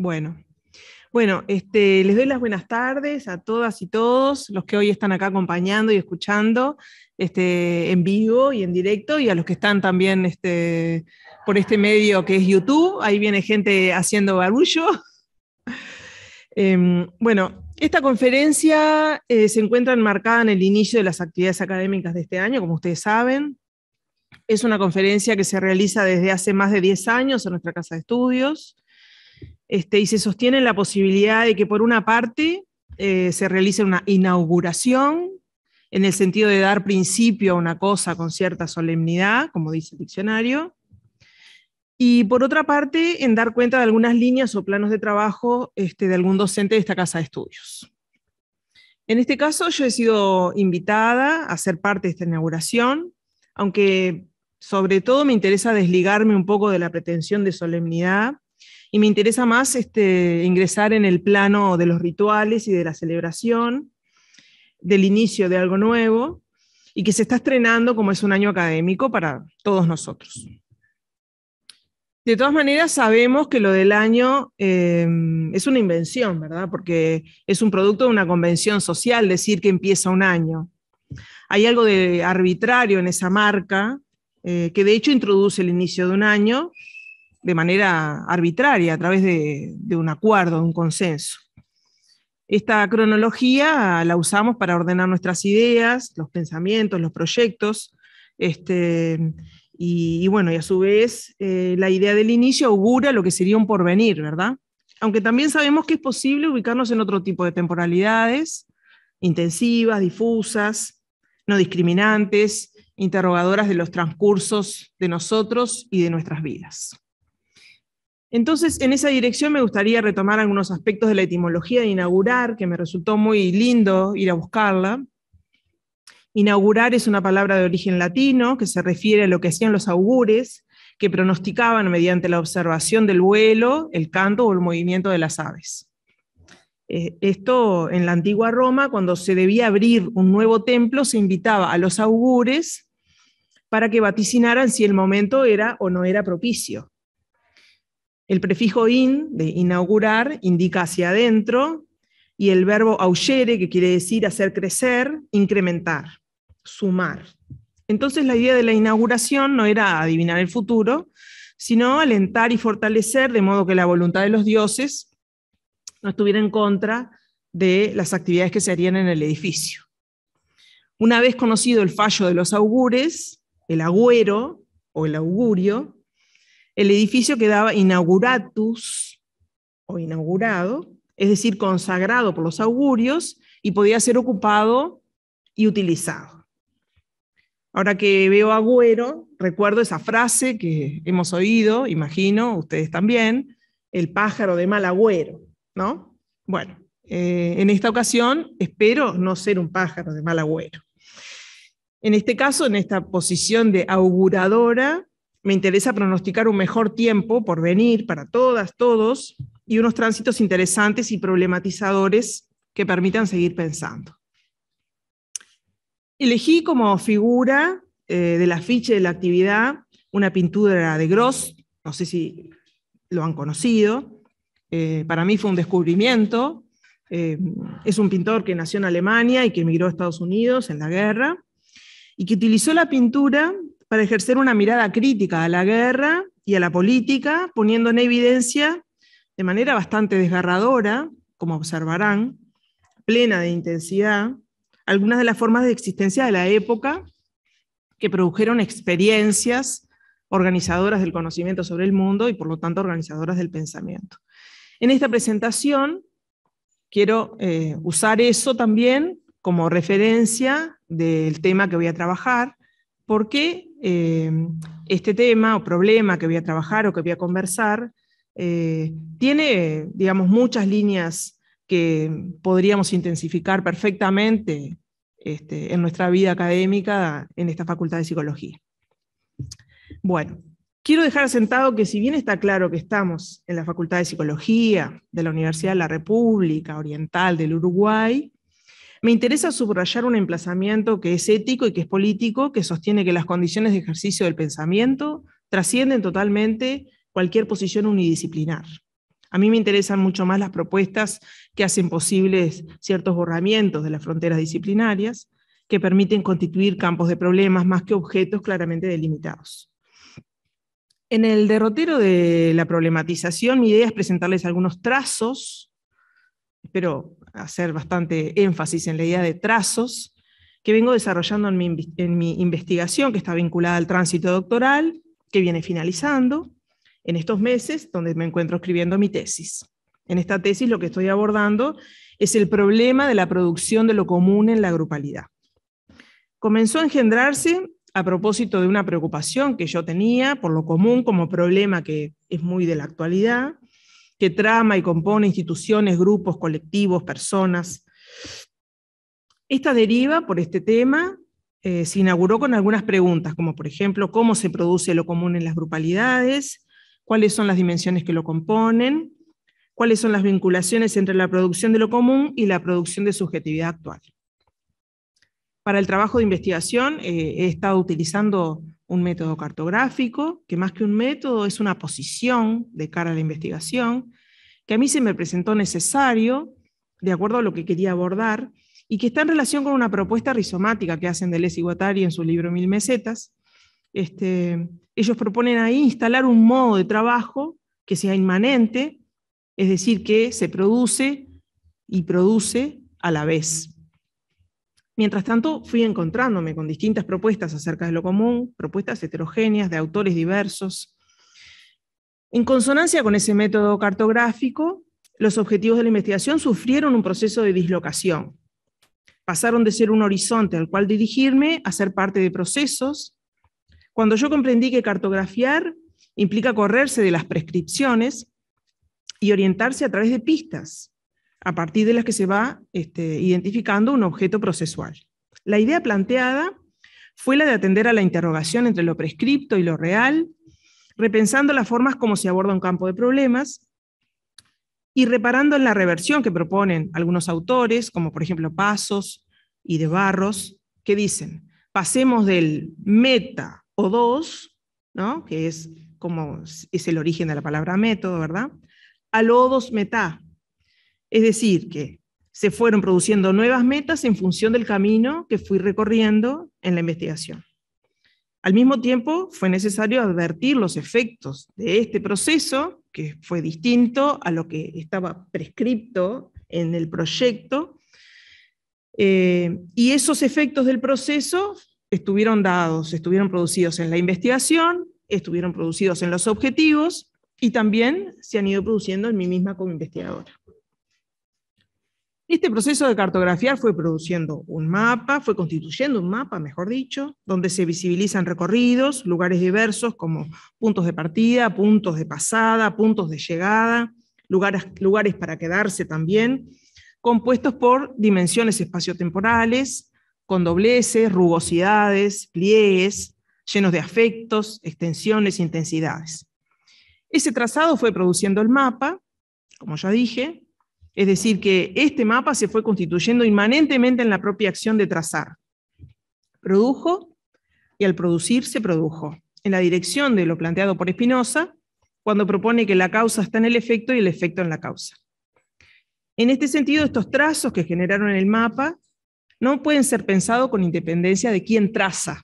Bueno, bueno, este, les doy las buenas tardes a todas y todos los que hoy están acá acompañando y escuchando este, en vivo y en directo y a los que están también este, por este medio que es YouTube. Ahí viene gente haciendo barullo. Em, bueno, esta conferencia eh, se encuentra enmarcada en el inicio de las actividades académicas de este año, como ustedes saben. Es una conferencia que se realiza desde hace más de 10 años en nuestra casa de estudios este, y se sostiene la posibilidad de que por una parte eh, se realice una inauguración en el sentido de dar principio a una cosa con cierta solemnidad, como dice el diccionario, y por otra parte en dar cuenta de algunas líneas o planos de trabajo este, de algún docente de esta casa de estudios. En este caso yo he sido invitada a ser parte de esta inauguración, aunque sobre todo me interesa desligarme un poco de la pretensión de solemnidad y me interesa más este, ingresar en el plano de los rituales y de la celebración, del inicio de algo nuevo, y que se está estrenando como es un año académico para todos nosotros. De todas maneras, sabemos que lo del año em, es una invención, ¿verdad? Porque es un producto de una convención social decir que empieza un año. Hay algo de arbitrario en esa marca, eh, que de hecho introduce el inicio de un año de manera arbitraria, a través de, un acuerdo, de un consenso. Esta cronología la usamos para ordenar nuestras ideas, los pensamientos, los proyectos, este, y, bueno, y a su vez eh, la idea del inicio augura lo que sería un porvenir, ¿verdad? Aunque también sabemos que es posible ubicarnos en otro tipo de temporalidades, intensivas, difusas, no discriminantes, interrogadoras de los transcursos de nosotros y de nuestras vidas. Entonces, en esa dirección me gustaría retomar algunos aspectos de la etimología de inaugurar, que me resultó muy lindo ir a buscarla. Inaugurar es una palabra de origen latino que se refiere a lo que hacían los augures, que pronosticaban mediante la observación del vuelo, el canto o el movimiento de las aves. Eh, esto en la antigua Roma, cuando se debía abrir un nuevo templo, se invitaba a los augures para que vaticinaran si el momento era o no era propicio. El prefijo in, de inaugurar, indica hacia adentro, y el verbo augere, que quiere decir hacer crecer, incrementar, sumar. Entonces la idea de la inauguración no era adivinar el futuro, sino alentar y fortalecer de modo que la voluntad de los dioses no estuviera en contra de las actividades que se harían en el edificio. Una vez conocido el fallo de los augures, el agüero o el augurio, el edificio quedaba inauguratus o inaugurado, es decir, consagrado por los augurios y podía ser ocupado y utilizado. Ahora que veo Agüero, recuerdo esa frase que hemos oído, imagino, ustedes también, el pájaro de mal agüero, ¿no? Bueno, eh, en esta ocasión espero no ser un pájaro de mal agüero. En este caso, en esta posición de auguradora, me interesa pronosticar un mejor tiempo por venir para todas, todos, y unos tránsitos interesantes y problematizadores que permitan seguir pensando. Elegí como figura de eh, del afiche de la actividad una pintura de Gross, no sé si lo han conocido, eh, para mí fue un descubrimiento, eh, es un pintor que nació en Alemania y que emigró a Estados Unidos en la guerra, y que utilizó la pintura para ejercer una mirada crítica a la guerra y a la política, poniendo en evidencia de manera bastante desgarradora, como observarán, plena de intensidad, algunas de las formas de existencia de la época que produjeron experiencias organizadoras del conocimiento sobre el mundo y por lo tanto organizadoras del pensamiento. En esta presentación quiero eh, usar eso también como referencia del tema que voy a trabajar por qué eh, este tema o problema que voy a trabajar o que voy a conversar eh, tiene, digamos, muchas líneas que podríamos intensificar perfectamente este, en nuestra vida académica en esta facultad de psicología. Bueno, quiero dejar sentado que si bien está claro que estamos en la Facultad de Psicología de la Universidad de la República Oriental del Uruguay, me interesa subrayar un emplazamiento que es ético y que es político, que sostiene que las condiciones de ejercicio del pensamiento trascienden totalmente cualquier posición unidisciplinar. A mí me interesan mucho más las propuestas que hacen posibles ciertos borramientos de las fronteras disciplinarias, que permiten constituir campos de problemas más que objetos claramente delimitados. En el derrotero de la problematización, mi idea es presentarles algunos trazos, espero hacer bastante énfasis en la idea de trazos que vengo desarrollando en mi, investigación que está vinculada al tránsito doctoral, que viene finalizando en estos meses donde me encuentro escribiendo mi tesis. En esta tesis lo que estoy abordando es el problema de la producción de lo común en la grupalidad. Comenzó a engendrarse a propósito de una preocupación que yo tenía por lo común como problema que es muy de la actualidad que trama y compone instituciones, grupos, colectivos, personas. Esta deriva por este tema eh, se inauguró con algunas preguntas, como por ejemplo, ¿cómo se produce lo común en las grupalidades? ¿Cuáles son las dimensiones que lo componen? ¿Cuáles son las vinculaciones entre la producción de lo común y la producción de subjetividad actual? Para el trabajo de investigación eh, he estado utilizando un método cartográfico, que más que un método es una posición de cara a la investigación, que a mí se me presentó necesario, de acuerdo a lo que quería abordar, y que está en relación con una propuesta rizomática que hacen Deleuze y Guattari en su libro Mil Mesetas. Este, ellos proponen ahí instalar un modo de trabajo que sea inmanente, es decir, que se produce y produce a la vez. Mientras tanto, fui encontrándome con distintas propuestas acerca de lo común, propuestas heterogéneas de autores diversos. En consonancia con ese método cartográfico, los objetivos de la investigación sufrieron un proceso de dislocación. Pasaron de ser un horizonte al cual dirigirme a ser parte de procesos. Cuando yo comprendí que cartografiar implica correrse de las prescripciones y orientarse a través de pistas, a partir de las que se va este, identificando un objeto procesual. La idea planteada fue la de atender a la interrogación entre lo prescripto y lo real, repensando las formas como se aborda un campo de problemas y reparando en la reversión que proponen algunos autores, como por ejemplo Pasos y de Barros, que dicen, pasemos del meta o dos, ¿no? que es como es el origen de la palabra método, ¿verdad? o dos meta es decir, que se fueron produciendo nuevas metas en función del camino que fui recorriendo en la investigación. Al mismo tiempo, fue necesario advertir los efectos de este proceso, que fue distinto a lo que estaba prescripto en el proyecto, eh, y esos efectos del proceso estuvieron dados, estuvieron producidos en la investigación, estuvieron producidos en los objetivos y también se han ido produciendo en mí misma como investigadora. Este proceso de cartografía fue produciendo un mapa, fue constituyendo un mapa, mejor dicho, donde se visibilizan recorridos, lugares diversos como puntos de partida, puntos de pasada, puntos de llegada, lugares, lugares para quedarse también, compuestos por dimensiones espaciotemporales, con dobleces, rugosidades, pliegues, llenos de afectos, extensiones, intensidades. Ese trazado fue produciendo el mapa, como ya dije, es decir, que este mapa se fue constituyendo inmanentemente en la propia acción de trazar. Produjo y al producir se produjo, en la dirección de lo planteado por Espinosa, cuando propone que la causa está en el efecto y el efecto en la causa. En este sentido, estos trazos que generaron el mapa no pueden ser pensados con independencia de quién traza,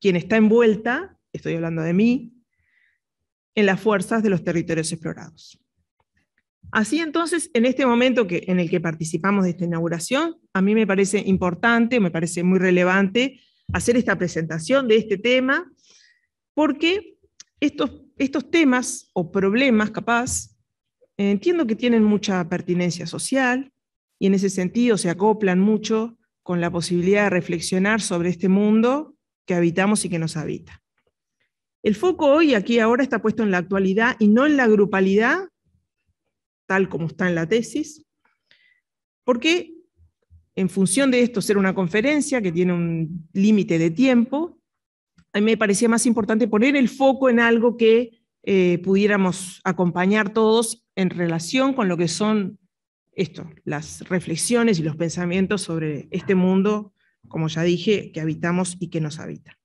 quien está envuelta, estoy hablando de mí, en las fuerzas de los territorios explorados. Así entonces, en este momento que, en el que participamos de esta inauguración, a mí me parece importante, me parece muy relevante hacer esta presentación de este tema, porque estos, estos temas o problemas, capaz, entiendo que tienen mucha pertinencia social y en ese sentido se acoplan mucho con la posibilidad de reflexionar sobre este mundo que habitamos y que nos habita. El foco hoy, aquí ahora, está puesto en la actualidad y no en la grupalidad tal como está en la tesis, porque en función de esto ser una conferencia que tiene un límite de tiempo, a mí me parecía más importante poner el foco en algo que eh, pudiéramos acompañar todos en relación con lo que son esto, las reflexiones y los pensamientos sobre este mundo, como ya dije, que habitamos y que nos habita.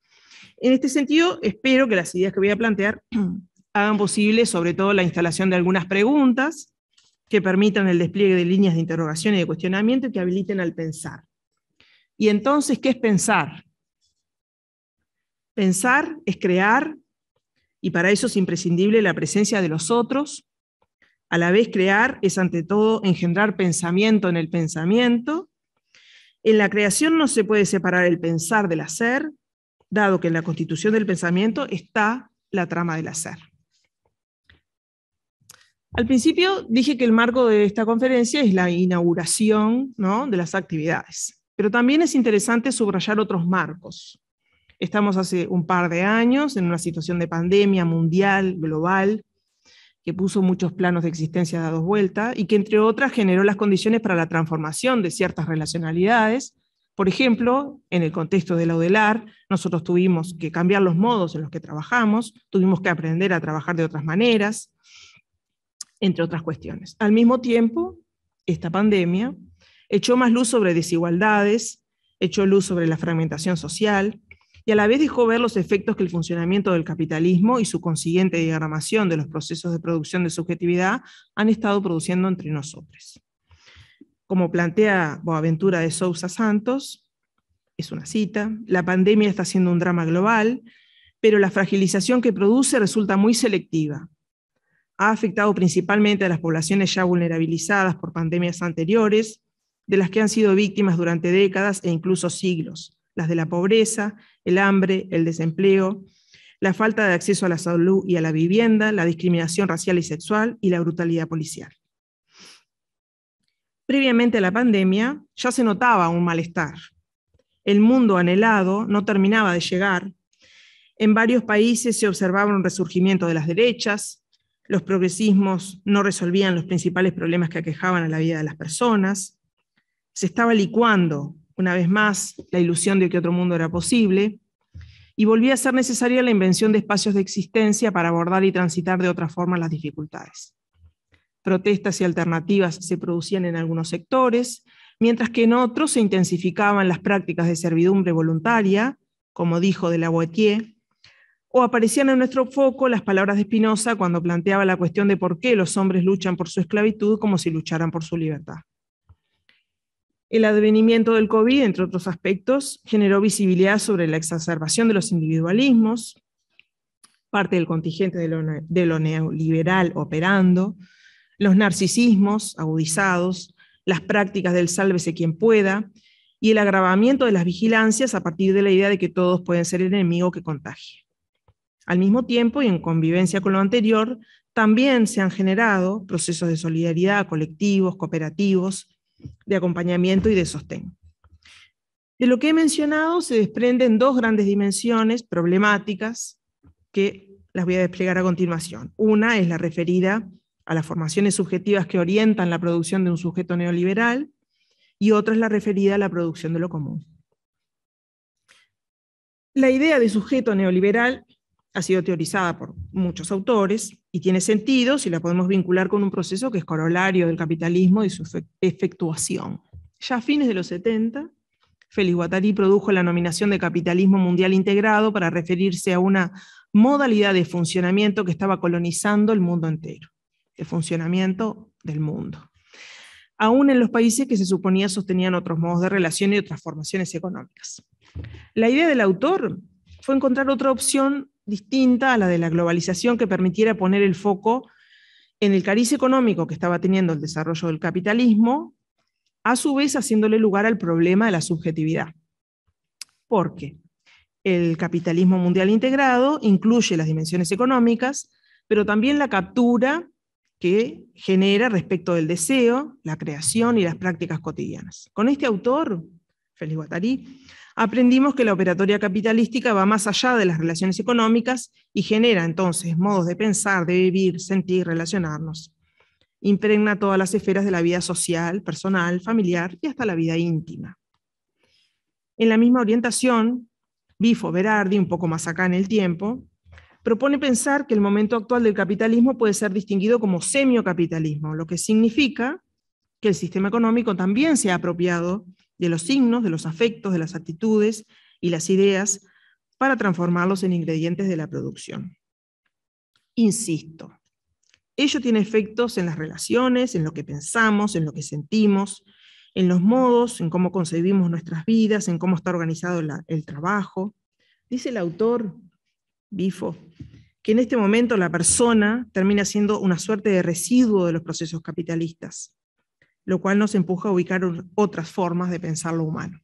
En este sentido, espero que las ideas que voy a plantear hagan posible sobre todo la instalación de algunas preguntas que permitan el despliegue de líneas de interrogación y de cuestionamiento y que habiliten al pensar. Y entonces, ¿qué es pensar? Pensar es crear, y para eso es imprescindible la presencia de los otros. A la vez crear es ante todo engendrar pensamiento en el pensamiento. En la creación no se puede separar el pensar del hacer, dado que en la constitución del pensamiento está la trama del hacer. Al principio dije que el marco de esta conferencia es la inauguración ¿no? de las actividades, pero también es interesante subrayar otros marcos. Estamos hace un par de años en una situación de pandemia mundial, global, que puso muchos planos de existencia dados vueltas y que, entre otras, generó las condiciones para la transformación de ciertas relacionalidades. Por ejemplo, en el contexto de la UDELAR, nosotros tuvimos que cambiar los modos en los que trabajamos, tuvimos que aprender a trabajar de otras maneras, entre otras cuestiones. Al mismo tiempo, esta pandemia echó más luz sobre desigualdades, echó luz sobre la fragmentación social y a la vez dejó ver los efectos que el funcionamiento del capitalismo y su consiguiente diagramación de los procesos de producción de subjetividad han estado produciendo entre nosotros. Como plantea Boaventura de Sousa Santos, es una cita, la pandemia está siendo un drama global, pero la fragilización que produce resulta muy selectiva, ha afectado principalmente a las poblaciones ya vulnerabilizadas por pandemias anteriores, de las que han sido víctimas durante décadas e incluso siglos, las de la pobreza, el hambre, el desempleo, la falta de acceso a la salud y a la vivienda, la discriminación racial y sexual y la brutalidad policial. Previamente a la pandemia ya se notaba un malestar. El mundo anhelado no terminaba de llegar. En varios países se observaba un resurgimiento de las derechas, los progresismos no resolvían los principales problemas que aquejaban a la vida de las personas, se estaba licuando una vez más la ilusión de que otro mundo era posible, y volvía a ser necesaria la invención de espacios de existencia para abordar y transitar de otra forma las dificultades. Protestas y alternativas se producían en algunos sectores, mientras que en otros se intensificaban las prácticas de servidumbre voluntaria, como dijo de la Boetier, o aparecían en nuestro foco las palabras de Spinoza cuando planteaba la cuestión de por qué los hombres luchan por su esclavitud como si lucharan por su libertad. El advenimiento del COVID, entre otros aspectos, generó visibilidad sobre la exacerbación de los individualismos, parte del contingente de lo, neoliberal operando, los narcisismos agudizados, las prácticas del sálvese quien pueda y el agravamiento de las vigilancias a partir de la idea de que todos pueden ser el enemigo que contagie. Al mismo tiempo y en convivencia con lo anterior, también se han generado procesos de solidaridad colectivos, cooperativos, de acompañamiento y de sostén. De lo que he mencionado se desprenden dos grandes dimensiones problemáticas que las voy a desplegar a continuación. Una es la referida a las formaciones subjetivas que orientan la producción de un sujeto neoliberal y otra es la referida a la producción de lo común. La idea de sujeto neoliberal ha sido teorizada por muchos autores y tiene sentido si la podemos vincular con un proceso que es corolario del capitalismo y su efectuación. Ya a fines de los 70, Félix Guattari produjo la nominación de capitalismo mundial integrado para referirse a una modalidad de funcionamiento que estaba colonizando el mundo entero, de funcionamiento del mundo, aún en los países que se suponía sostenían otros modos de relación y otras formaciones económicas. La idea del autor fue encontrar otra opción distinta a la de la globalización que permitiera poner el foco en el cariz económico que estaba teniendo el desarrollo del capitalismo, a su vez haciéndole lugar al problema de la subjetividad. Porque el capitalismo mundial integrado incluye las dimensiones económicas, pero también la captura que genera respecto del deseo, la creación y las prácticas cotidianas. Con este autor, Félix Guattari, aprendimos que la operatoria capitalística va más allá de las relaciones económicas y genera entonces modos de pensar, de vivir, sentir, relacionarnos. Impregna todas las esferas de la vida social, personal, familiar y hasta la vida íntima. En la misma orientación, Bifo Berardi, un poco más acá en el tiempo, propone pensar que el momento actual del capitalismo puede ser distinguido como semiocapitalismo, lo que significa que el sistema económico también se ha apropiado de los signos, de los afectos, de las actitudes y las ideas para transformarlos en ingredientes de la producción. Insisto, ello tiene efectos en las relaciones, en lo que pensamos, en lo que sentimos, en los modos, en cómo concebimos nuestras vidas, en cómo está organizado el trabajo. Dice el autor, Bifo, que en este momento la persona termina siendo una suerte de residuo de los procesos capitalistas lo cual nos empuja a ubicar otras formas de pensar lo humano.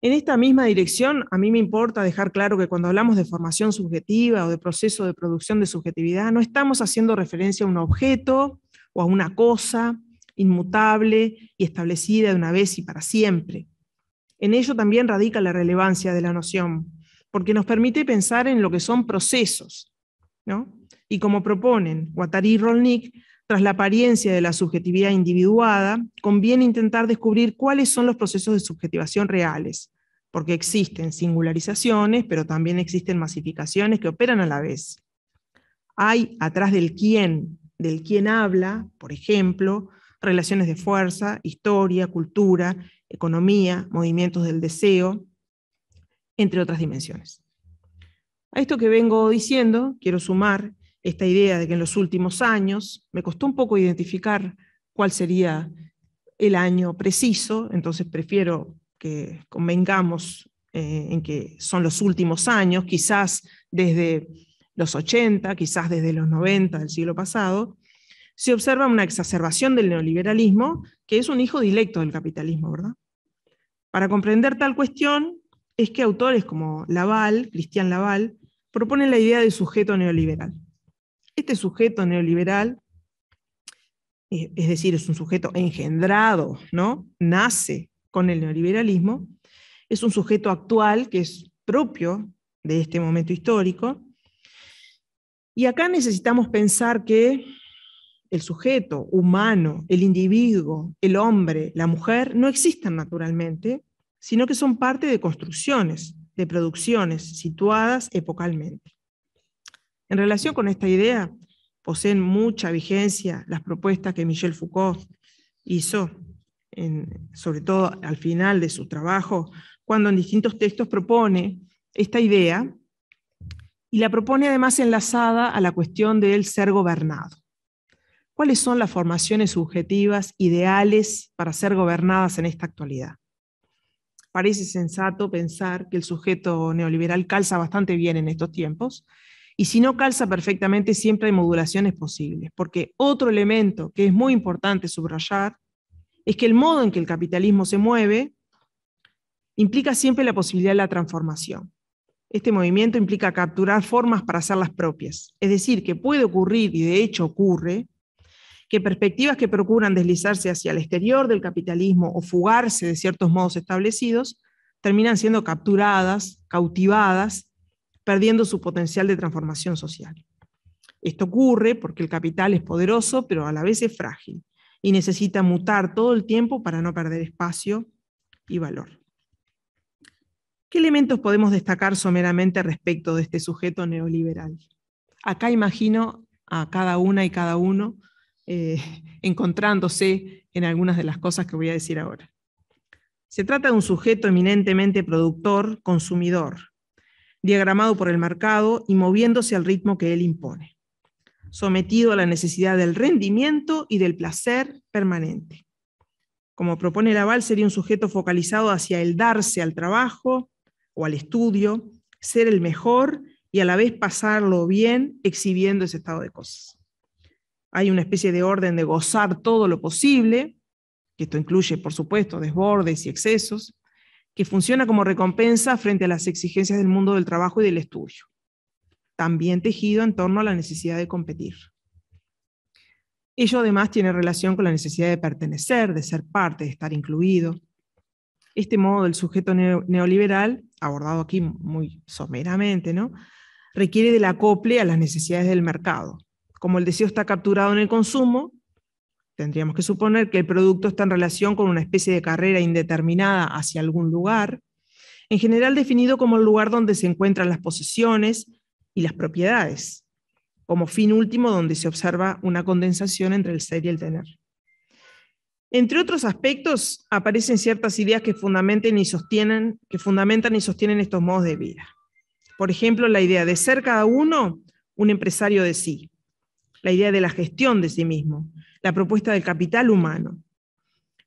En esta misma dirección, a mí me importa dejar claro que cuando hablamos de formación subjetiva o de proceso de producción de subjetividad, no estamos haciendo referencia a un objeto o a una cosa inmutable y establecida de una vez y para siempre. En ello también radica la relevancia de la noción, porque nos permite pensar en lo que son procesos. Y como proponen Watari y Rolnick, tras la apariencia de la subjetividad individuada, conviene intentar descubrir cuáles son los procesos de subjetivación reales, porque existen singularizaciones, pero también existen masificaciones que operan a la vez. Hay atrás del quién, del quién habla, por ejemplo, relaciones de fuerza, historia, cultura, economía, movimientos del deseo, entre otras dimensiones. A esto que vengo diciendo, quiero sumar esta idea de que en los últimos años me costó un poco identificar cuál sería el año preciso, entonces prefiero que convengamos eh, en que son los últimos años, quizás desde los 80, quizás desde los 90 del siglo pasado, se observa una exacerbación del neoliberalismo, que es un hijo directo del capitalismo, ¿verdad? Para comprender tal cuestión es que autores como Laval, Cristian Laval, proponen la idea de sujeto neoliberal. Este sujeto neoliberal, eh, es decir, es un sujeto engendrado, ¿no? Nace con el neoliberalismo, es un sujeto actual que es propio de este momento histórico. Y acá necesitamos pensar que el sujeto humano, el individuo, el hombre, la mujer, no existan naturalmente, sino que son parte de construcciones, de producciones situadas epocalmente. En relación con esta idea, poseen mucha vigencia las propuestas que Michel Foucault hizo, sobre todo al final de su trabajo, cuando en distintos textos propone esta idea y la propone además enlazada a la cuestión del ser gobernado. ¿Cuáles son las formaciones subjetivas ideales para ser gobernadas en esta actualidad? Parece sensato pensar que el sujeto neoliberal calza bastante bien en estos tiempos y si no calza perfectamente, siempre hay modulaciones posibles, porque otro elemento que es muy importante subrayar es que el modo en que el capitalismo se mueve implica siempre la posibilidad de la transformación. Este movimiento implica capturar formas para hacerlas propias. Es decir, que puede ocurrir, y de hecho ocurre, que perspectivas que procuran deslizarse hacia el exterior del capitalismo o fugarse de ciertos modos establecidos, terminan siendo capturadas, cautivadas perdiendo su potencial de transformación social. Esto ocurre porque el capital es poderoso, pero a la vez es frágil y necesita mutar todo el tiempo para no perder espacio y valor. ¿Qué elementos podemos destacar someramente respecto de este sujeto neoliberal? Acá imagino a cada una y cada uno eh, encontrándose en algunas de las cosas que voy a decir ahora. Se trata de un sujeto eminentemente productor, consumidor, diagramado por el mercado y moviéndose al ritmo que él impone, sometido a la necesidad del rendimiento y del placer permanente. Como propone Laval, sería un sujeto focalizado hacia el darse al trabajo o al estudio, ser el mejor y a la vez pasarlo bien exhibiendo ese estado de cosas. Hay una especie de orden de gozar todo lo posible, que esto incluye, por supuesto, desbordes y excesos, que funciona como recompensa frente a las exigencias del mundo del trabajo y del estudio, también tejido en torno a la necesidad de competir. Ello además tiene relación con la necesidad de pertenecer, de ser parte, de estar incluido. Este modo del sujeto neoliberal, abordado aquí muy someramente, ¿no? requiere del acople a las necesidades del mercado. Como el deseo está capturado en el consumo, tendríamos que suponer que el producto está en relación con una especie de carrera indeterminada hacia algún lugar, en general definido como el lugar donde se encuentran las posesiones y las propiedades, como fin último donde se observa una condensación entre el ser y el tener. Entre otros aspectos, aparecen ciertas ideas que, y sostienen, que fundamentan y sostienen estos modos de vida. Por ejemplo, la idea de ser cada uno un empresario de sí, la idea de la gestión de sí mismo, la propuesta del capital humano.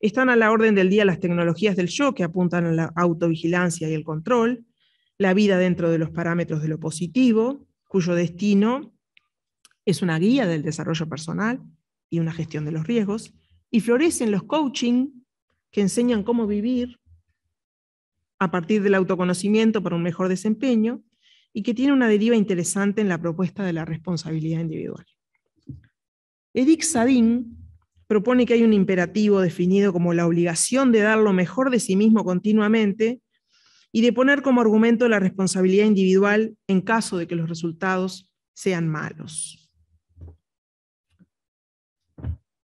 Están a la orden del día las tecnologías del yo que apuntan a la autovigilancia y el control, la vida dentro de los parámetros de lo positivo, cuyo destino es una guía del desarrollo personal y una gestión de los riesgos, y florecen los coaching que enseñan cómo vivir a partir del autoconocimiento para un mejor desempeño y que tiene una deriva interesante en la propuesta de la responsabilidad individual. Edith Sadin propone que hay un imperativo definido como la obligación de dar lo mejor de sí mismo continuamente y de poner como argumento la responsabilidad individual en caso de que los resultados sean malos.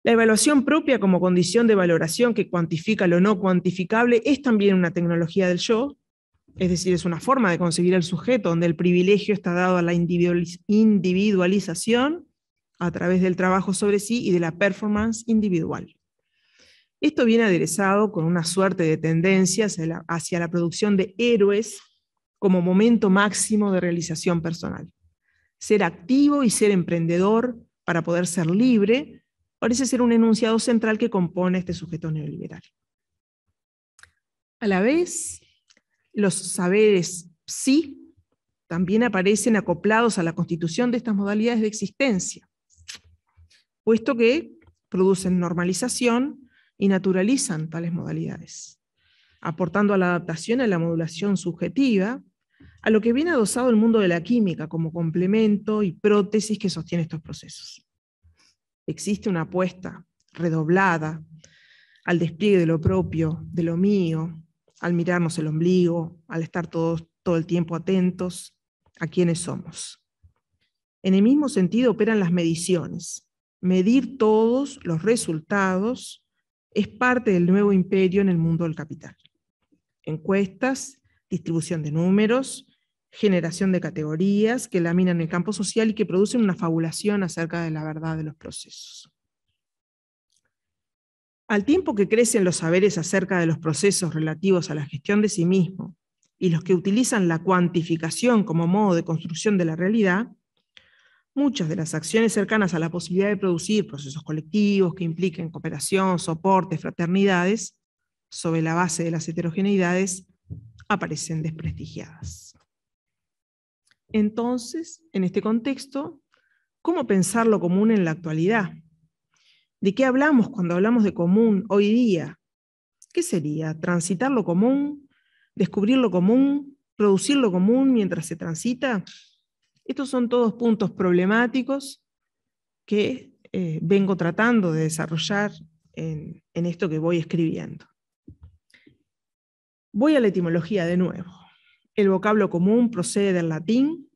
La evaluación propia como condición de valoración que cuantifica lo no cuantificable es también una tecnología del yo, es decir, es una forma de concebir el sujeto donde el privilegio está dado a la individualización a través del trabajo sobre sí y de la performance individual. Esto viene aderezado con una suerte de tendencia hacia la, hacia la producción de héroes como momento máximo de realización personal. Ser activo y ser emprendedor para poder ser libre parece ser un enunciado central que compone este sujeto neoliberal. A la vez, los saberes sí también aparecen acoplados a la constitución de estas modalidades de existencia puesto que producen normalización y naturalizan tales modalidades, aportando a la adaptación y a la modulación subjetiva, a lo que viene adosado el mundo de la química como complemento y prótesis que sostiene estos procesos. Existe una apuesta redoblada al despliegue de lo propio, de lo mío, al mirarnos el ombligo, al estar todo el tiempo atentos a quiénes somos. En el mismo sentido operan las mediciones, Medir todos los resultados es parte del nuevo imperio en el mundo del capital. Encuestas, distribución de números, generación de categorías que laminan el campo social y que producen una fabulación acerca de la verdad de los procesos. Al tiempo que crecen los saberes acerca de los procesos relativos a la gestión de sí mismo y los que utilizan la cuantificación como modo de construcción de la realidad, Muchas de las acciones cercanas a la posibilidad de producir procesos colectivos que impliquen cooperación, soporte, fraternidades, sobre la base de las heterogeneidades, aparecen desprestigiadas. Entonces, en este contexto, ¿cómo pensar lo común en la actualidad? ¿De qué hablamos cuando hablamos de común hoy día? ¿Qué sería? ¿Transitar lo común? ¿Descubrir lo común? ¿Producir lo común mientras se transita? Estos son todos puntos problemáticos que eh, vengo tratando de desarrollar en, esto que voy escribiendo. Voy a la etimología de nuevo. El vocablo común procede del latín.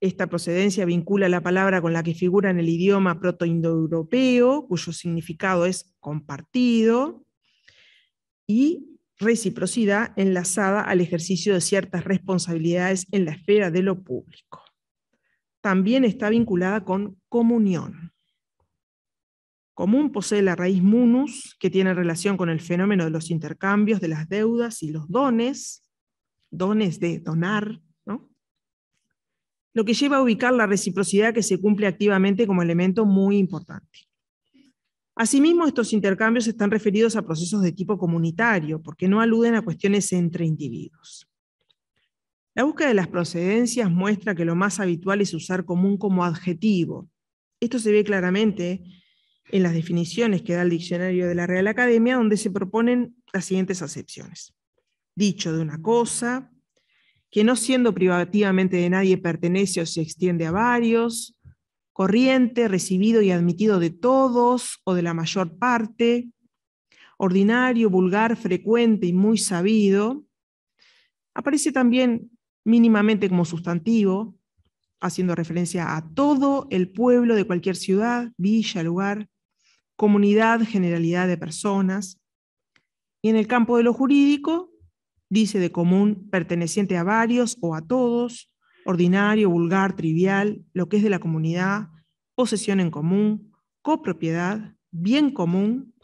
Esta procedencia vincula la palabra con la que figura en el idioma protoindoeuropeo, cuyo significado es compartido, y reciprocidad enlazada al ejercicio de ciertas responsabilidades en la esfera de lo público también está vinculada con comunión. Común posee la raíz munus, que tiene relación con el fenómeno de los intercambios, de las deudas y los dones, dones de donar, lo que lleva a ubicar la reciprocidad que se cumple activamente como elemento muy importante. Asimismo, estos intercambios están referidos a procesos de tipo comunitario, porque no aluden a cuestiones entre individuos. La búsqueda de las procedencias muestra que lo más habitual es usar común como adjetivo. Esto se ve claramente en las definiciones que da el diccionario de la Real Academia, donde se proponen las siguientes acepciones. Dicho de una cosa, que no siendo privativamente de nadie pertenece o se extiende a varios, corriente, recibido y admitido de todos o de la mayor parte, ordinario, vulgar, frecuente y muy sabido. Aparece también mínimamente como sustantivo, haciendo referencia a todo el pueblo de cualquier ciudad, villa, lugar, comunidad, generalidad de personas. Y en el campo de lo jurídico, dice de común perteneciente a varios o a todos, ordinario, vulgar, trivial, lo que es de la comunidad, posesión en común, copropiedad, bien común,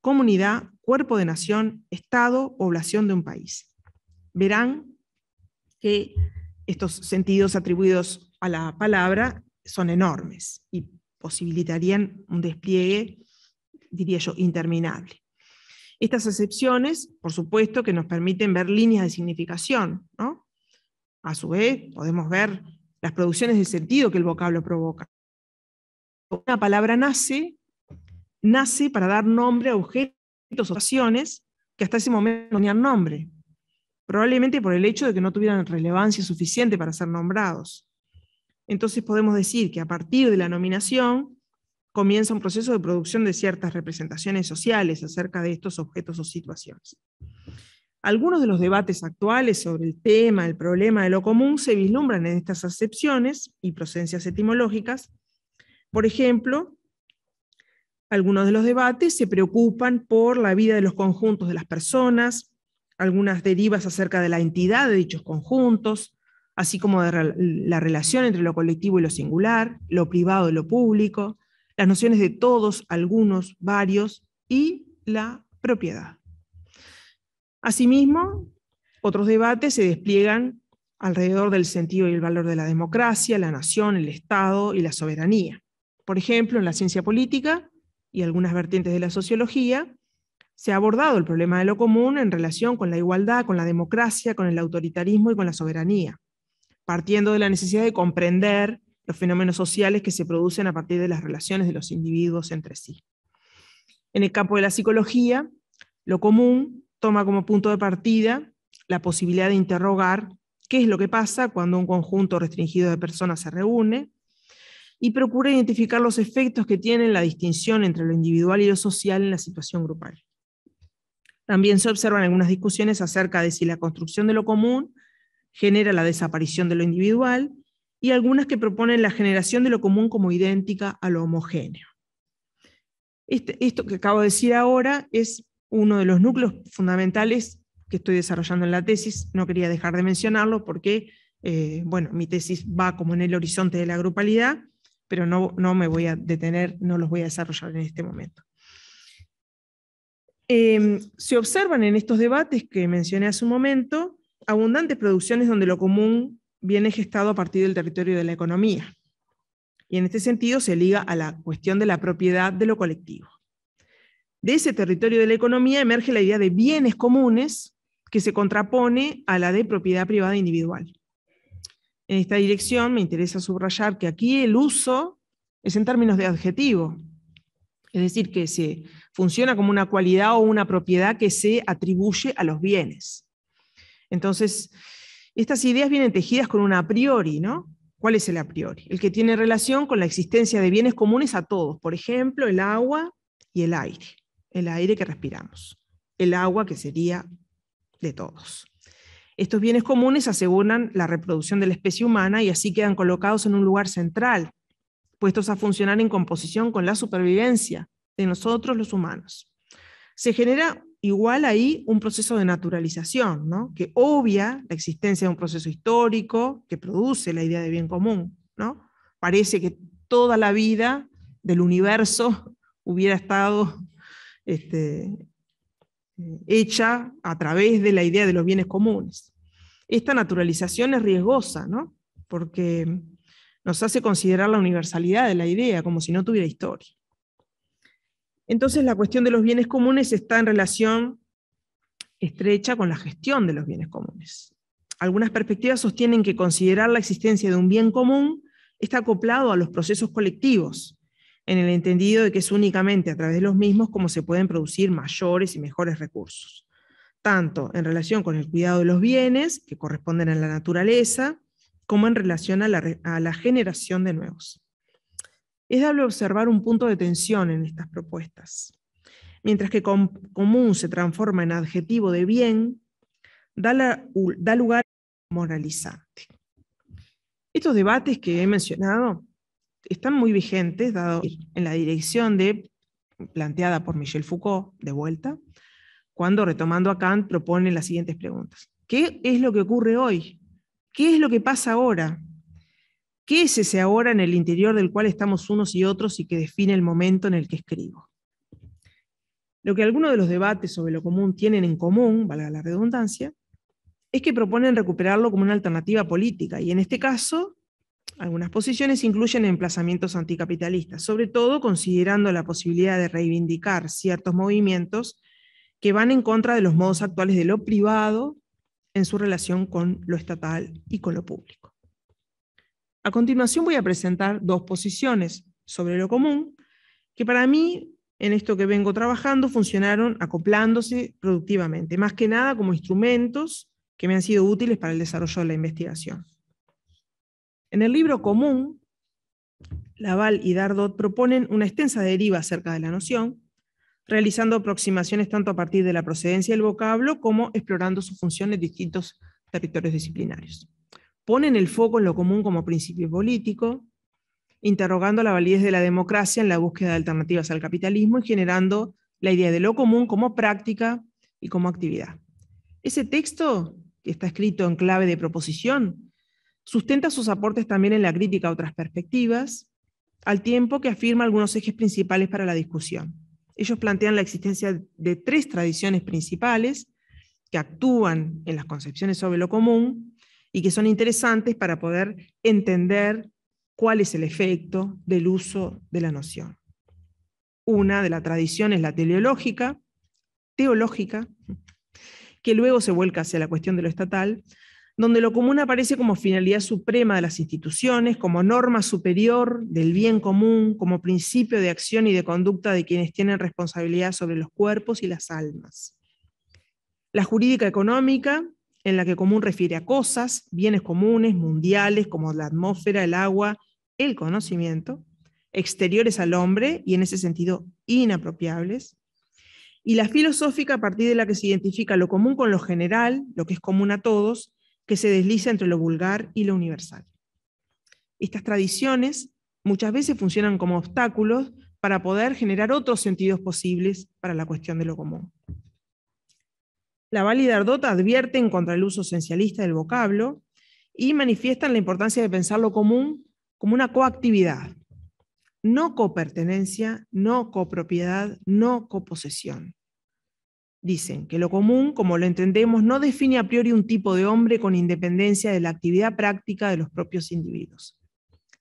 comunidad, cuerpo de nación, estado, población de un país. Verán que estos sentidos atribuidos a la palabra son enormes y posibilitarían un despliegue, diría yo, interminable. Estas excepciones, por supuesto, que nos permiten ver líneas de significación. A su vez, podemos ver las producciones de sentido que el vocablo provoca. Una palabra nace, nace para dar nombre a objetos o acciones que hasta ese momento no tenían nombre probablemente por el hecho de que no tuvieran relevancia suficiente para ser nombrados. Entonces podemos decir que a partir de la nominación comienza un proceso de producción de ciertas representaciones sociales acerca de estos objetos o situaciones. Algunos de los debates actuales sobre el tema, el problema de lo común, se vislumbran en estas acepciones y procedencias etimológicas. Por ejemplo, algunos de los debates se preocupan por la vida de los conjuntos de las personas, algunas derivas acerca de la entidad de dichos conjuntos, así como de la relación entre lo colectivo y lo singular, lo privado y lo público, las nociones de todos, algunos, varios y la propiedad. Asimismo, otros debates se despliegan alrededor del sentido y el valor de la democracia, la nación, el Estado y la soberanía. Por ejemplo, en la ciencia política y algunas vertientes de la sociología, se ha abordado el problema de lo común en relación con la igualdad, con la democracia, con el autoritarismo y con la soberanía, partiendo de la necesidad de comprender los fenómenos sociales que se producen a partir de las relaciones de los individuos entre sí. En el campo de la psicología, lo común toma como punto de partida la posibilidad de interrogar qué es lo que pasa cuando un conjunto restringido de personas se reúne y procura identificar los efectos que tiene la distinción entre lo individual y lo social en la situación grupal. También se observan algunas discusiones acerca de si la construcción de lo común genera la desaparición de lo individual y algunas que proponen la generación de lo común como idéntica a lo homogéneo. Este, esto que acabo de decir ahora es uno de los núcleos fundamentales que estoy desarrollando en la tesis, no quería dejar de mencionarlo porque, eh, bueno, mi tesis va como en el horizonte de la grupalidad, pero no, no me voy a detener, no los voy a desarrollar en este momento. Em, se observan en estos debates que mencioné hace un momento abundantes producciones donde lo común viene gestado a partir del territorio de la economía. Y en este sentido se liga a la cuestión de la propiedad de lo colectivo. De ese territorio de la economía emerge la idea de bienes comunes que se contrapone a la de propiedad privada individual. En esta dirección me interesa subrayar que aquí el uso es en términos de adjetivo, es decir, que se funciona como una cualidad o una propiedad que se atribuye a los bienes. Entonces, estas ideas vienen tejidas con un a priori, ¿no? ¿Cuál es el a priori? El que tiene relación con la existencia de bienes comunes a todos, por ejemplo, el agua y el aire, el aire que respiramos, el agua que sería de todos. Estos bienes comunes aseguran la reproducción de la especie humana y así quedan colocados en un lugar central puestos a funcionar en composición con la supervivencia de nosotros los humanos. Se genera igual ahí un proceso de naturalización, que obvia la existencia de un proceso histórico que produce la idea de bien común. ¿no? Parece que toda la vida del universo hubiera estado este, hecha a través de la idea de los bienes comunes. Esta naturalización es riesgosa, ¿no? porque nos hace considerar la universalidad de la idea como si no tuviera historia. Entonces la cuestión de los bienes comunes está en relación estrecha con la gestión de los bienes comunes. Algunas perspectivas sostienen que considerar la existencia de un bien común está acoplado a los procesos colectivos, en el entendido de que es únicamente a través de los mismos como se pueden producir mayores y mejores recursos, tanto en relación con el cuidado de los bienes que corresponden a la naturaleza, como en relación a la, generación de nuevos. Es dable observar un punto de tensión en estas propuestas. Mientras que común se transforma en adjetivo de bien, da, lugar a moralizante. Estos debates que he mencionado están muy vigentes, dado en la dirección de, planteada por Michel Foucault, de vuelta, cuando retomando a Kant propone las siguientes preguntas. ¿Qué es lo que ocurre hoy? ¿Qué es lo que pasa ahora? ¿Qué es ese ahora en el interior del cual estamos unos y otros y que define el momento en el que escribo? Lo que algunos de los debates sobre lo común tienen en común, valga la redundancia, es que proponen recuperarlo como una alternativa política y en este caso algunas posiciones incluyen emplazamientos anticapitalistas, sobre todo considerando la posibilidad de reivindicar ciertos movimientos que van en contra de los modos actuales de lo privado en su relación con lo estatal y con lo público. A continuación voy a presentar dos posiciones sobre lo común que para mí, en esto que vengo trabajando, funcionaron acoplándose productivamente, más que nada como instrumentos que me han sido útiles para el desarrollo de la investigación. En el libro común, Laval y Dardot proponen una extensa deriva acerca de la noción, realizando aproximaciones tanto a partir de la procedencia del vocablo como explorando su función en distintos territorios disciplinarios. Ponen el foco en lo común como principio político, interrogando la validez de la democracia en la búsqueda de alternativas al capitalismo y generando la idea de lo común como práctica y como actividad. Ese texto, que está escrito en clave de proposición, sustenta sus aportes también en la crítica a otras perspectivas, al tiempo que afirma algunos ejes principales para la discusión ellos plantean la existencia de tres tradiciones principales que actúan en las concepciones sobre lo común y que son interesantes para poder entender cuál es el efecto del uso de la noción. Una de las tradiciones es la teleológica, teológica, que luego se vuelca hacia la cuestión de lo estatal, donde lo común aparece como finalidad suprema de las instituciones, como norma superior del bien común, como principio de acción y de conducta de quienes tienen responsabilidad sobre los cuerpos y las almas. La jurídica económica, en la que común refiere a cosas, bienes comunes, mundiales, como la atmósfera, el agua, el conocimiento, exteriores al hombre y en ese sentido inapropiables y la filosófica a partir de la que se identifica lo común con lo general, lo que es común a todos, que se desliza entre lo vulgar y lo universal. Estas tradiciones muchas veces funcionan como obstáculos para poder generar otros sentidos posibles para la cuestión de lo común. La válida Ardota advierte contra el uso esencialista del vocablo y manifiestan la importancia de pensar lo común como una coactividad, no copertenencia, no copropiedad, no coposesión. Dicen que lo común, como lo entendemos, no define a priori un tipo de hombre con independencia de la actividad práctica de los propios individuos.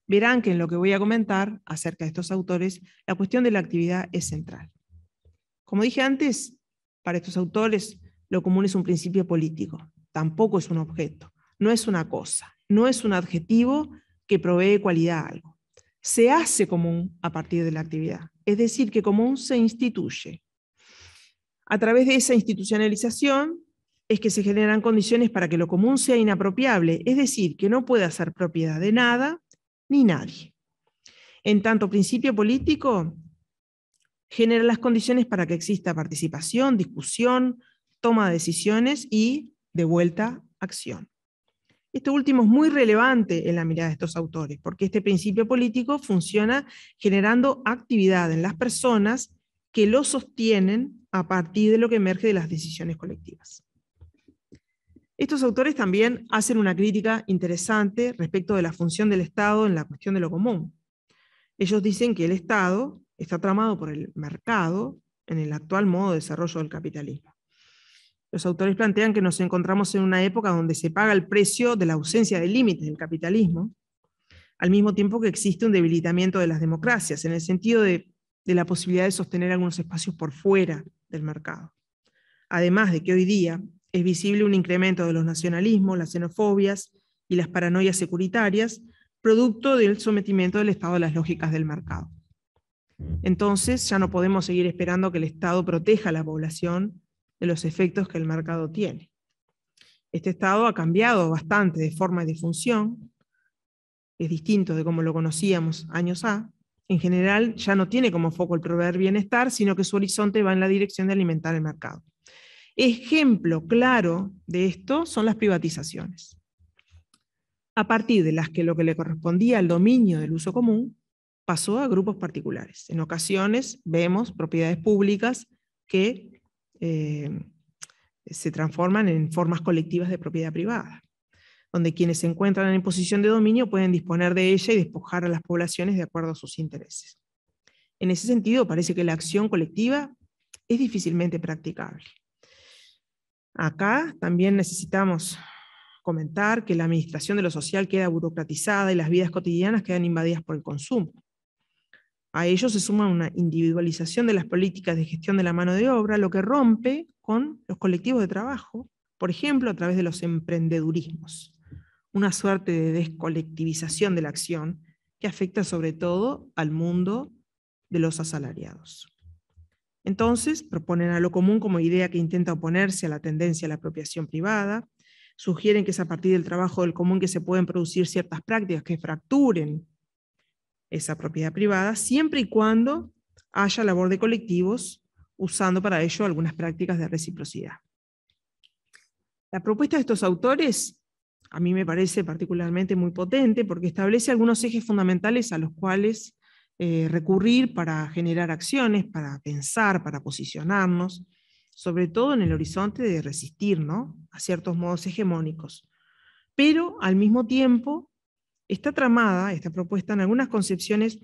Verán que en lo que voy a comentar acerca de estos autores, la cuestión de la actividad es central. Como dije antes, para estos autores lo común es un principio político, tampoco es un objeto, no es una cosa, no es un adjetivo que provee cualidad a algo. Se hace común a partir de la actividad, es decir, que común se instituye, a través de esa institucionalización es que se generan condiciones para que lo común sea inapropiable, es decir, que no pueda ser propiedad de nada ni nadie. En tanto principio político, genera las condiciones para que exista participación, discusión, toma de decisiones y, de vuelta, acción. Esto último es muy relevante en la mirada de estos autores, porque este principio político funciona generando actividad en las personas que lo sostienen a partir de lo que emerge de las decisiones colectivas. Estos autores también hacen una crítica interesante respecto de la función del Estado en la cuestión de lo común. Ellos dicen que el Estado está tramado por el mercado en el actual modo de desarrollo del capitalismo. Los autores plantean que nos encontramos en una época donde se paga el precio de la ausencia de límites del capitalismo, al mismo tiempo que existe un debilitamiento de las democracias, en el sentido de, la posibilidad de sostener algunos espacios por fuera del mercado. Además de que hoy día es visible un incremento de los nacionalismos, las xenofobias y las paranoias securitarias, producto del sometimiento del Estado a las lógicas del mercado. Entonces, ya no podemos seguir esperando que el Estado proteja a la población de los efectos que el mercado tiene. Este Estado ha cambiado bastante de forma y de función, es distinto de como lo conocíamos años A, en general ya no tiene como foco el proveer bienestar, sino que su horizonte va en la dirección de alimentar el mercado. Ejemplo claro de esto son las privatizaciones. A partir de las que lo que le correspondía al dominio del uso común pasó a grupos particulares. En ocasiones vemos propiedades públicas que eh, se transforman en formas colectivas de propiedad privada donde quienes se encuentran en posición de dominio pueden disponer de ella y despojar a las poblaciones de acuerdo a sus intereses. En ese sentido, parece que la acción colectiva es difícilmente practicable. Acá también necesitamos comentar que la administración de lo social queda burocratizada y las vidas cotidianas quedan invadidas por el consumo. A ello se suma una individualización de las políticas de gestión de la mano de obra, lo que rompe con los colectivos de trabajo, por ejemplo, a través de los emprendedurismos una suerte de descolectivización de la acción que afecta sobre todo al mundo de los asalariados. Entonces, proponen a lo común como idea que intenta oponerse a la tendencia a la apropiación privada, sugieren que es a partir del trabajo del común que se pueden producir ciertas prácticas que fracturen esa propiedad privada, siempre y cuando haya labor de colectivos, usando para ello algunas prácticas de reciprocidad. La propuesta de estos autores a mí me parece particularmente muy potente porque establece algunos ejes fundamentales a los cuales eh, recurrir para generar acciones, para pensar, para posicionarnos, sobre todo en el horizonte de resistir ¿no? a ciertos modos hegemónicos. Pero al mismo tiempo está tramada esta propuesta en algunas concepciones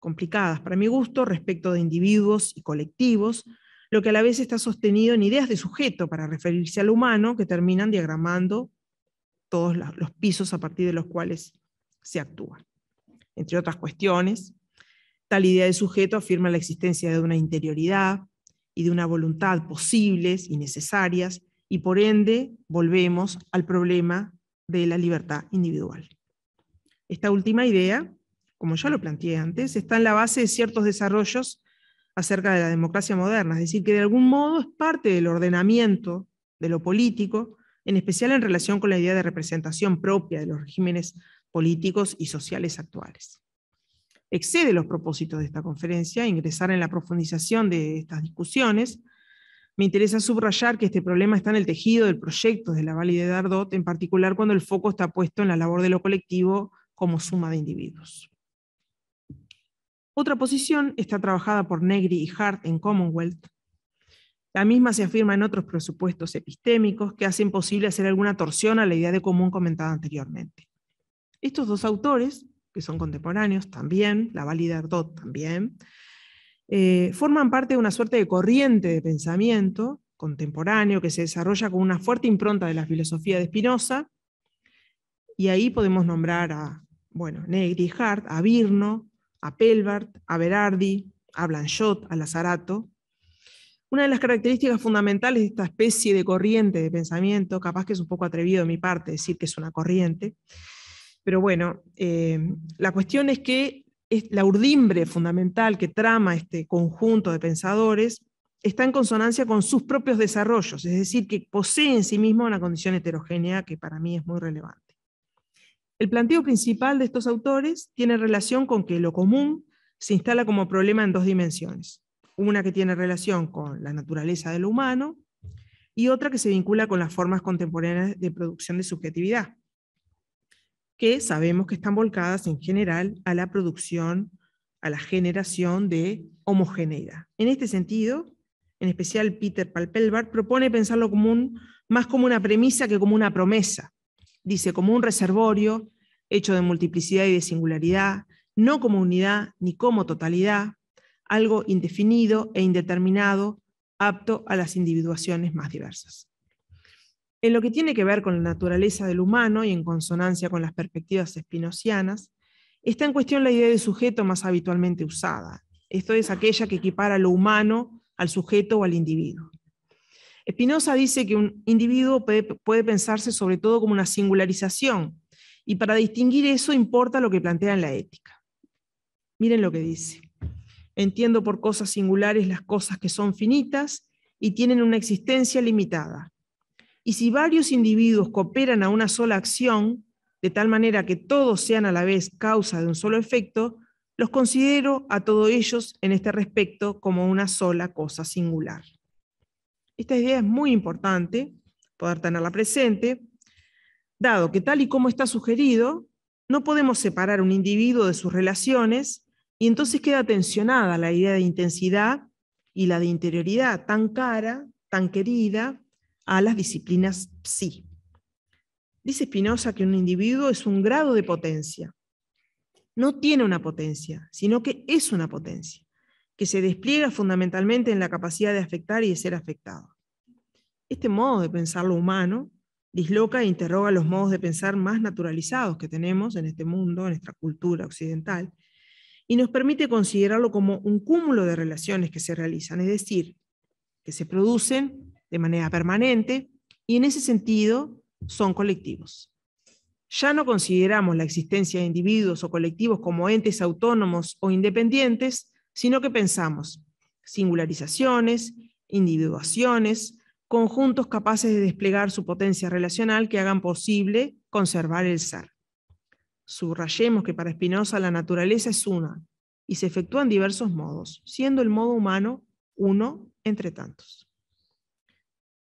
complicadas, para mi gusto, respecto de individuos y colectivos, lo que a la vez está sostenido en ideas de sujeto para referirse al humano que terminan diagramando todos los pisos a partir de los cuales se actúa. Entre otras cuestiones, tal idea de sujeto afirma la existencia de una interioridad y de una voluntad posibles y necesarias, y por ende volvemos al problema de la libertad individual. Esta última idea, como ya lo planteé antes, está en la base de ciertos desarrollos acerca de la democracia moderna, es decir, que de algún modo es parte del ordenamiento de lo político en especial en relación con la idea de representación propia de los regímenes políticos y sociales actuales. Excede los propósitos de esta conferencia ingresar en la profundización de estas discusiones. Me interesa subrayar que este problema está en el tejido del proyecto de la validez de Dardot, en particular cuando el foco está puesto en la labor de lo colectivo como suma de individuos. Otra posición está trabajada por Negri y Hart en Commonwealth, la misma se afirma en otros presupuestos epistémicos que hacen posible hacer alguna torsión a la idea de común comentada anteriormente. Estos dos autores, que son contemporáneos también, la válida también, eh, forman parte de una suerte de corriente de pensamiento contemporáneo que se desarrolla con una fuerte impronta de la filosofía de Spinoza, y ahí podemos nombrar a bueno, Negri, Hart, a Birno, a Pelbart, a Berardi, a Blanchot, a Lazarato, una de las características fundamentales de esta especie de corriente de pensamiento, capaz que es un poco atrevido de mi parte decir que es una corriente, pero bueno, eh, la cuestión es que la urdimbre fundamental que trama este conjunto de pensadores está en consonancia con sus propios desarrollos, es decir, que posee en sí mismo una condición heterogénea que para mí es muy relevante. El planteo principal de estos autores tiene relación con que lo común se instala como problema en dos dimensiones una que tiene relación con la naturaleza de lo humano y otra que se vincula con las formas contemporáneas de producción de subjetividad, que sabemos que están volcadas en general a la producción, a la generación de homogeneidad. En este sentido, en especial Peter Palpelbar propone pensarlo lo común más como una premisa que como una promesa. Dice, como un reservorio hecho de multiplicidad y de singularidad, no como unidad ni como totalidad, algo indefinido e indeterminado, apto a las individuaciones más diversas. En lo que tiene que ver con la naturaleza del humano y en consonancia con las perspectivas espinocianas, está en cuestión la idea de sujeto más habitualmente usada. Esto es aquella que equipara lo humano al sujeto o al individuo. Espinosa dice que un individuo puede pensarse sobre todo como una singularización, y para distinguir eso importa lo que plantea en la ética. Miren lo que dice. Entiendo por cosas singulares las cosas que son finitas y tienen una existencia limitada. Y si varios individuos cooperan a una sola acción, de tal manera que todos sean a la vez causa de un solo efecto, los considero a todos ellos en este respecto como una sola cosa singular. Esta idea es muy importante poder tenerla presente, dado que tal y como está sugerido, no podemos separar un individuo de sus relaciones y entonces queda tensionada la idea de intensidad y la de interioridad tan cara, tan querida, a las disciplinas psi. Dice Spinoza que un individuo es un grado de potencia. No tiene una potencia, sino que es una potencia, que se despliega fundamentalmente en la capacidad de afectar y de ser afectado. Este modo de pensar lo humano disloca e interroga los modos de pensar más naturalizados que tenemos en este mundo, en nuestra cultura occidental, y nos permite considerarlo como un cúmulo de relaciones que se realizan, es decir, que se producen de manera permanente y en ese sentido son colectivos. Ya no consideramos la existencia de individuos o colectivos como entes autónomos o independientes, sino que pensamos singularizaciones, individuaciones, conjuntos capaces de desplegar su potencia relacional que hagan posible conservar el ser. Subrayemos que para Spinoza la naturaleza es una y se efectúa en diversos modos, siendo el modo humano uno entre tantos.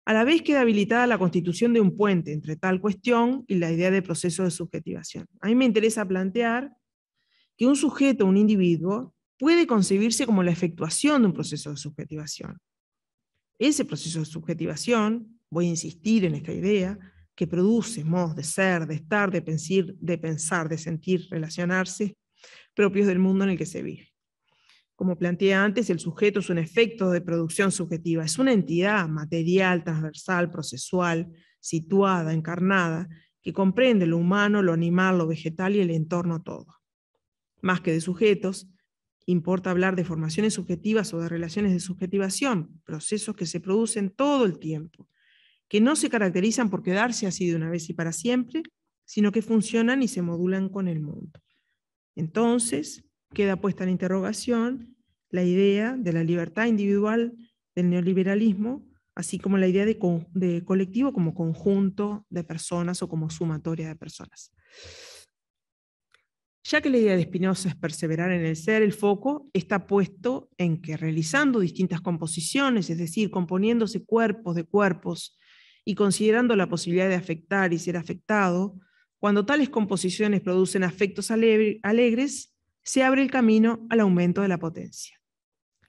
A la vez queda habilitada la constitución de un puente entre tal cuestión y la idea de proceso de subjetivación. A mí me interesa plantear que un sujeto, un individuo, puede concebirse como la efectuación de un proceso de subjetivación. Ese proceso de subjetivación, voy a insistir en esta idea, que produce modos de ser, de estar, de, de pensar, de sentir, relacionarse, propios del mundo en el que se vive. Como planteé antes, el sujeto es un efecto de producción subjetiva, es una entidad material, transversal, procesual, situada, encarnada, que comprende lo humano, lo animal, lo vegetal y el entorno todo. Más que de sujetos, importa hablar de formaciones subjetivas o de relaciones de subjetivación, procesos que se producen todo el tiempo, que no se caracterizan por quedarse así de una vez y para siempre, sino que funcionan y se modulan con el mundo. Entonces, queda puesta en interrogación la idea de la libertad individual del neoliberalismo, así como la idea de, colectivo como conjunto de personas o como sumatoria de personas. Ya que la idea de Spinoza es perseverar en el ser, el foco está puesto en que realizando distintas composiciones, es decir, componiéndose cuerpos de cuerpos y considerando la posibilidad de afectar y ser afectado, cuando tales composiciones producen afectos alegres, se abre el camino al aumento de la potencia.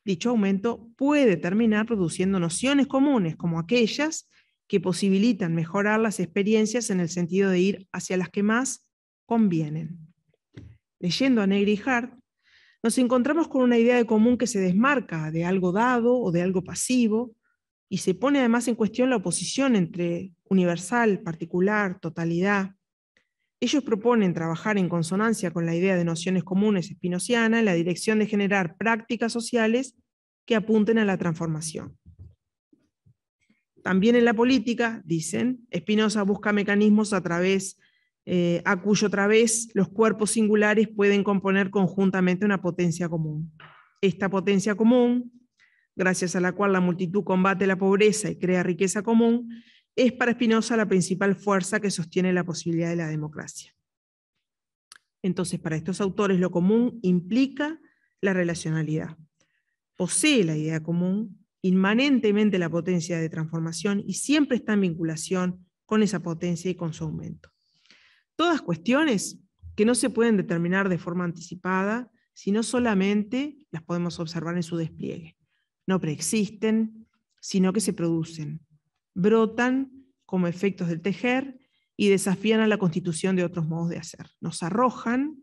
Dicho aumento puede terminar produciendo nociones comunes como aquellas que posibilitan mejorar las experiencias en el sentido de ir hacia las que más convienen. Leyendo a Negri Hart, nos encontramos con una idea de común que se desmarca de algo dado o de algo pasivo y se pone además en cuestión la oposición entre universal, particular, totalidad. Ellos proponen trabajar en consonancia con la idea de nociones comunes espinociana en la dirección de generar prácticas sociales que apunten a la transformación. También en la política, dicen, Spinoza busca mecanismos a través eh, a cuyo través los cuerpos singulares pueden componer conjuntamente una potencia común. Esta potencia común gracias a la cual la multitud combate la pobreza y crea riqueza común, es para Spinoza la principal fuerza que sostiene la posibilidad de la democracia. Entonces, para estos autores lo común implica la relacionalidad. Posee la idea común, inmanentemente la potencia de transformación y siempre está en vinculación con esa potencia y con su aumento. Todas cuestiones que no se pueden determinar de forma anticipada, sino solamente las podemos observar en su despliegue no preexisten, sino que se producen, brotan como efectos del tejer y desafían a la constitución de otros modos de hacer. Nos arrojan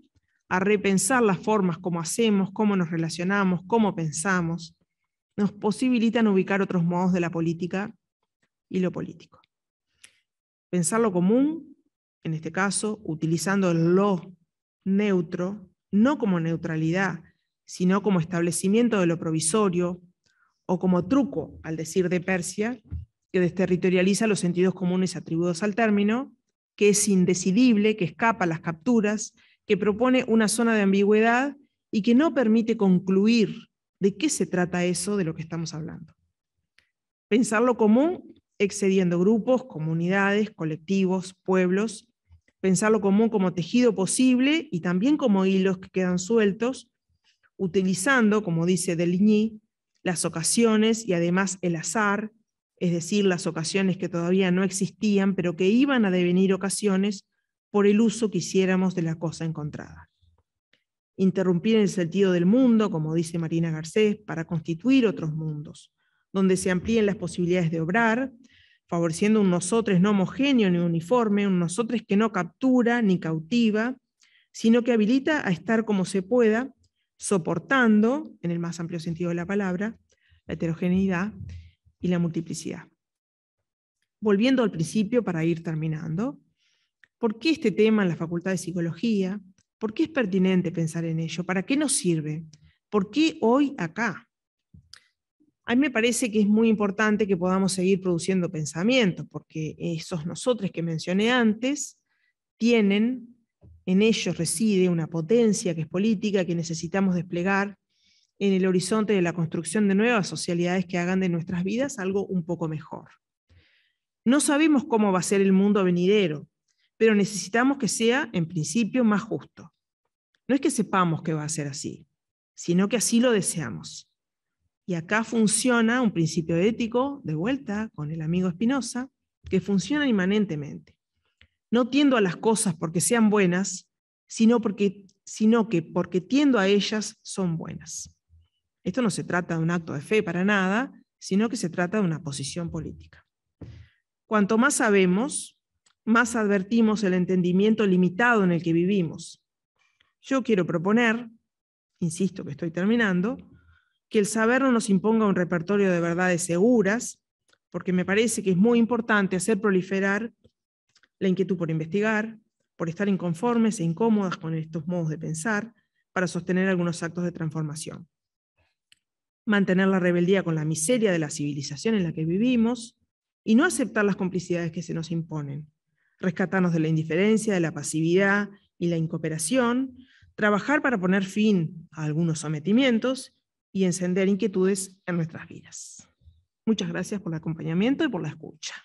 a repensar las formas, cómo hacemos, cómo nos relacionamos, cómo pensamos. Nos posibilitan ubicar otros modos de la política y lo político. Pensar lo común, en este caso, utilizando lo neutro, no como neutralidad, sino como establecimiento de lo provisorio, o como truco, al decir de Persia, que desterritorializa los sentidos comunes atribuidos al término, que es indecidible, que escapa a las capturas, que propone una zona de ambigüedad y que no permite concluir de qué se trata eso de lo que estamos hablando. Pensar lo común excediendo grupos, comunidades, colectivos, pueblos, pensar lo común como tejido posible y también como hilos que quedan sueltos, utilizando, como dice Deligny, las ocasiones y además el azar, es decir, las ocasiones que todavía no existían, pero que iban a devenir ocasiones por el uso que hiciéramos de la cosa encontrada. Interrumpir el sentido del mundo, como dice Marina Garcés, para constituir otros mundos, donde se amplíen las posibilidades de obrar, favoreciendo un nosotros no homogéneo ni uniforme, un nosotros que no captura ni cautiva, sino que habilita a estar como se pueda soportando, en el más amplio sentido de la palabra, la heterogeneidad y la multiplicidad. Volviendo al principio para ir terminando, ¿por qué este tema en la Facultad de Psicología? ¿Por qué es pertinente pensar en ello? ¿Para qué nos sirve? ¿Por qué hoy acá? A mí me parece que es muy importante que podamos seguir produciendo pensamiento, porque esos nosotros que mencioné antes tienen en ellos reside una potencia que es política que necesitamos desplegar en el horizonte de la construcción de nuevas socialidades que hagan de nuestras vidas algo un poco mejor. No sabemos cómo va a ser el mundo venidero, pero necesitamos que sea, en principio, más justo. No es que sepamos que va a ser así, sino que así lo deseamos. Y acá funciona un principio ético, de vuelta con el amigo Espinosa, que funciona inmanentemente. No tiendo a las cosas porque sean buenas, sino, porque, sino que porque tiendo a ellas son buenas. Esto no se trata de un acto de fe para nada, sino que se trata de una posición política. Cuanto más sabemos, más advertimos el entendimiento limitado en el que vivimos. Yo quiero proponer, insisto que estoy terminando, que el saber no nos imponga un repertorio de verdades seguras, porque me parece que es muy importante hacer proliferar la inquietud por investigar, por estar inconformes e incómodas con estos modos de pensar, para sostener algunos actos de transformación. Mantener la rebeldía con la miseria de la civilización en la que vivimos y no aceptar las complicidades que se nos imponen. Rescatarnos de la indiferencia, de la pasividad y la incooperación, trabajar para poner fin a algunos sometimientos y encender inquietudes en nuestras vidas. Muchas gracias por el acompañamiento y por la escucha.